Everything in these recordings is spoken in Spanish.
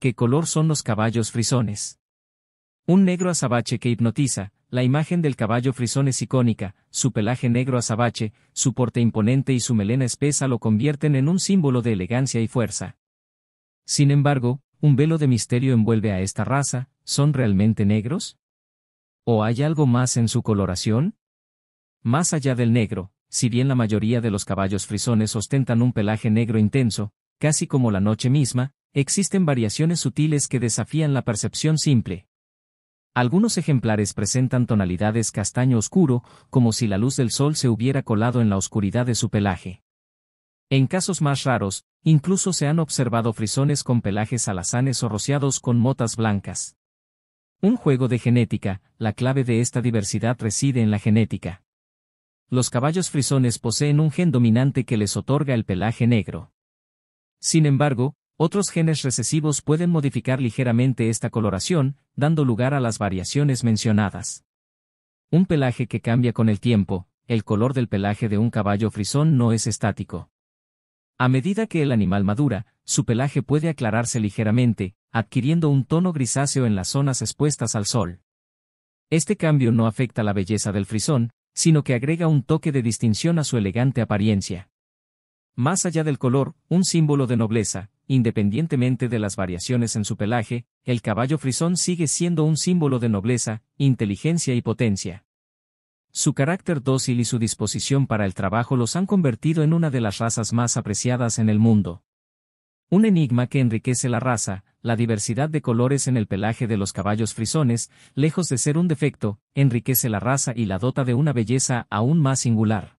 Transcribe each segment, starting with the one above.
¿Qué color son los caballos frisones? Un negro azabache que hipnotiza, la imagen del caballo frisón es icónica, su pelaje negro azabache, su porte imponente y su melena espesa lo convierten en un símbolo de elegancia y fuerza. Sin embargo, un velo de misterio envuelve a esta raza, ¿son realmente negros? ¿O hay algo más en su coloración? Más allá del negro, si bien la mayoría de los caballos frisones ostentan un pelaje negro intenso, casi como la noche misma, Existen variaciones sutiles que desafían la percepción simple. Algunos ejemplares presentan tonalidades castaño oscuro, como si la luz del sol se hubiera colado en la oscuridad de su pelaje. En casos más raros, incluso se han observado frisones con pelajes alazanes o rociados con motas blancas. Un juego de genética, la clave de esta diversidad reside en la genética. Los caballos frisones poseen un gen dominante que les otorga el pelaje negro. Sin embargo, otros genes recesivos pueden modificar ligeramente esta coloración, dando lugar a las variaciones mencionadas. Un pelaje que cambia con el tiempo, el color del pelaje de un caballo frisón no es estático. A medida que el animal madura, su pelaje puede aclararse ligeramente, adquiriendo un tono grisáceo en las zonas expuestas al sol. Este cambio no afecta la belleza del frisón, sino que agrega un toque de distinción a su elegante apariencia. Más allá del color, un símbolo de nobleza, independientemente de las variaciones en su pelaje, el caballo frisón sigue siendo un símbolo de nobleza, inteligencia y potencia. Su carácter dócil y su disposición para el trabajo los han convertido en una de las razas más apreciadas en el mundo. Un enigma que enriquece la raza, la diversidad de colores en el pelaje de los caballos frisones, lejos de ser un defecto, enriquece la raza y la dota de una belleza aún más singular.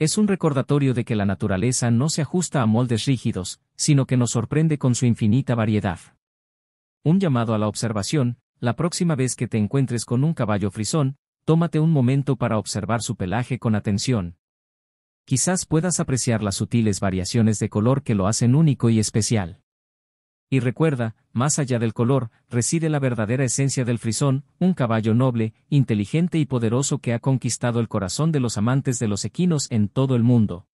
Es un recordatorio de que la naturaleza no se ajusta a moldes rígidos, sino que nos sorprende con su infinita variedad. Un llamado a la observación, la próxima vez que te encuentres con un caballo frisón, tómate un momento para observar su pelaje con atención. Quizás puedas apreciar las sutiles variaciones de color que lo hacen único y especial. Y recuerda, más allá del color, reside la verdadera esencia del frisón, un caballo noble, inteligente y poderoso que ha conquistado el corazón de los amantes de los equinos en todo el mundo.